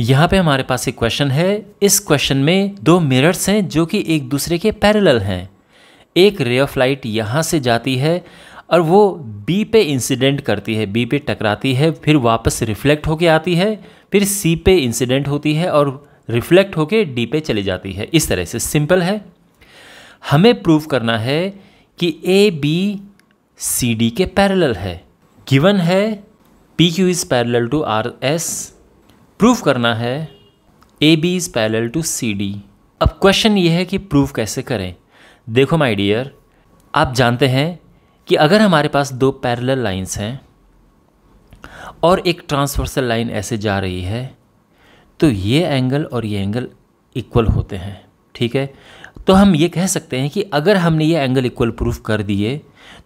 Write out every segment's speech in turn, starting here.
यहाँ पे हमारे पास एक क्वेश्चन है इस क्वेश्चन में दो मिरर्स हैं जो कि एक दूसरे के पैरेलल हैं एक रे ऑफ लाइट यहाँ से जाती है और वो बी पे इंसिडेंट करती है बी पे टकराती है फिर वापस रिफ्लेक्ट होके आती है फिर सी पे इंसिडेंट होती है और रिफ्लेक्ट होके डी पे चली जाती है इस तरह से सिंपल है हमें प्रूव करना है कि ए बी सी डी के पैरेलल है गिवन है P Q is parallel to R S proof करना है A B is parallel to C D अब क्वेश्चन ये है कि प्रूफ कैसे करें देखो माय डियर आप जानते हैं कि अगर हमारे पास दो पैरेलल लाइंस हैं और एक ट्रांसवर्सल लाइन ऐसे जा रही है तो ये एंगल और ये एंगल इक्वल होते हैं ठीक है तो हम ये कह सकते हैं कि अगर हमने ये एंगल इक्वल प्रूफ कर दिए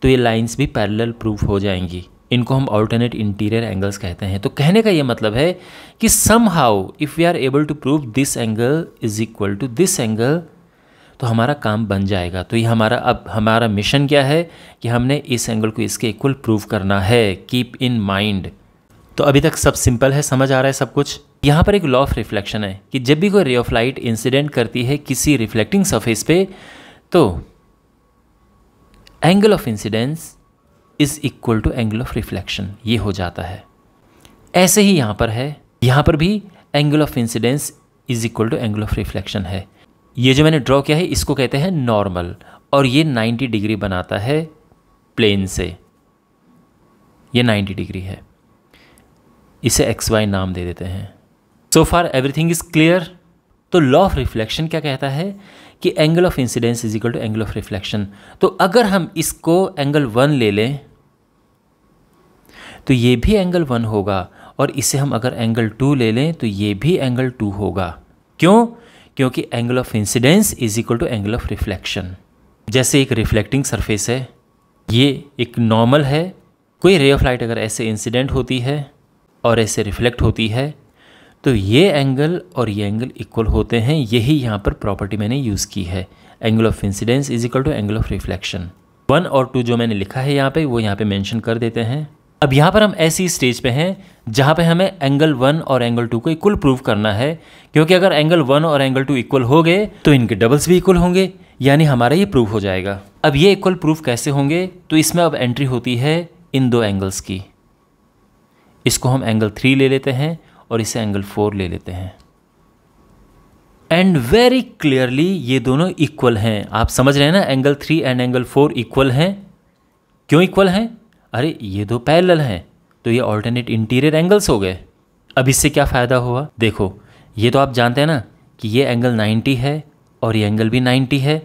तो ये लाइंस भी पैरेलल प्रूफ हो जाएंगी इनको हम ऑल्टरनेट इंटीरियर एंगल्स कहते हैं तो कहने का ये मतलब है कि somehow if we are able to prove this angle is equal to this angle तो हमारा काम बन जाएगा तो ये हमारा अब हमारा मिशन क्या है कि हमने इस एंगल को इसके इक्वल प्रूव करना है कीप इन माइंड तो अभी तक सब सिंपल है समझ आ रहा है सब कुछ यहाँ पर एक लॉ ऑफ रिफ्लेक्शन है कि जब भी कोई रे ऑफ लाइट इंसिडेंट करती है किसी रिफ्लेक्टिंग सरफेस पे तो angle of incidence is equal to angle of reflection ये हो जाता है ऐसे ही यहाँ पर है यहाँ पर भी angle of incidence is equal to angle of reflection है ये जो मैंने ड्रॉ किया है इसको कहते हैं नॉर्मल और ये 90 डिग्री बनाता है प्लेन से ये 90 डिग्री है इसे एक्स वाई नाम दे देते हैं so far everything is clear तो लॉ ऑफ रिफ्लेक्शन क्या कहता है कि angle of incidence is equal to angle of reflection तो अगर हम इसको एंगल वन ले लें तो ये भी एंगल वन होगा और इसे हम अगर एंगल टू ले लें तो ये भी एंगल टू होगा क्यों क्योंकि angle of incidence is equal to angle of reflection जैसे एक रिफ्लेक्टिंग सरफेस है ये एक नॉर्मल है कोई रे ऑफ लाइट अगर ऐसे इंसिडेंट होती है और ऐसे रिफ्लेक्ट होती है तो ये एंगल और ये एंगल इक्वल होते हैं यही यहाँ पर प्रॉपर्टी मैंने यूज़ की है angle of incidence is equal to angle of reflection one और टू जो मैंने लिखा है यहाँ पे वो यहाँ पे मेंशन कर देते हैं अब यहाँ पर हम ऐसी स्टेज पे हैं जहाँ पे हमें एंगल वन और एंगल टू को इक्वल प्रूव करना है क्योंकि अगर एंगल वन और एंगल टू इक्वल हो गए तो इनके डबल्स भी इक्वल होंगे यानी हमारा ये प्रूफ हो जाएगा अब ये इक्वल प्रूफ कैसे होंगे तो इसमें अब एंट्री होती है इन दो एंगल्स की इसको हम एंगल थ्री ले लेते हैं और इसे एंगल फोर ले लेते हैं एंड वेरी क्लियरली ये दोनों इक्वल हैं आप समझ रहे हैं ना angle three and angle four equal हैं क्यों इक्वल हैं अरे ये दो पैरेलल हैं तो ये ऑल्टरनेट इंटीरियर एंगल्स हो गए अब इससे क्या फ़ायदा हुआ देखो ये तो आप जानते हैं ना कि ये एंगल 90 है और ये एंगल भी 90 है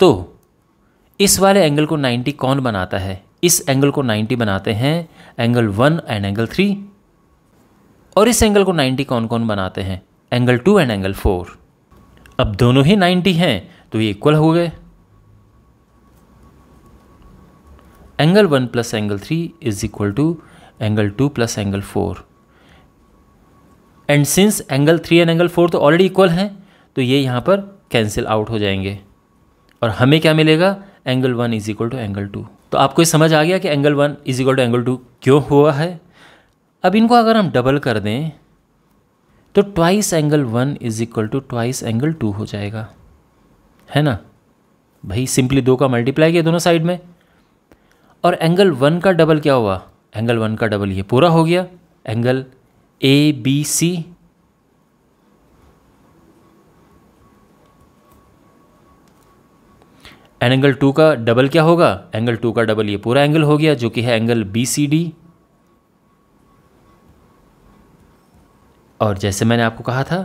तो इस वाले एंगल को 90 कौन बनाता है इस एंगल को 90 बनाते हैं angle one and angle three और इस एंगल को 90 कौन कौन बनाते हैं angle two and angle four अब दोनों ही 90 हैं तो ये इक्वल हो गए angle one plus angle three is equal to angle two plus angle four and since angle three and angle four तो ऑलरेडी इक्वल हैं तो ये यहाँ पर कैंसिल आउट हो जाएंगे और हमें क्या मिलेगा angle one is equal to angle two तो आपको ये समझ आ गया कि angle one is equal to angle two क्यों हुआ है अब इनको अगर हम डबल कर दें तो twice angle one is equal to twice angle two हो जाएगा है ना भाई सिंपली दो का मल्टीप्लाई किया दोनों साइड में और एंगल वन का डबल क्या हुआ एंगल वन का डबल ये पूरा हो गया angle A B C angle two का डबल क्या होगा एंगल टू का डबल ये पूरा एंगल हो गया जो कि है एंगल बी सी डी और जैसे मैंने आपको कहा था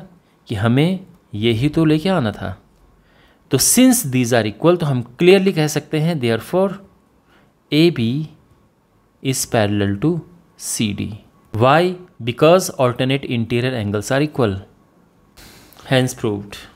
कि हमें यही तो लेके आना था तो सिंस दीज आर इक्वल तो हम क्लियरली कह सकते हैं therefore A B is parallel to C D why because alternate interior angles are equal hence proved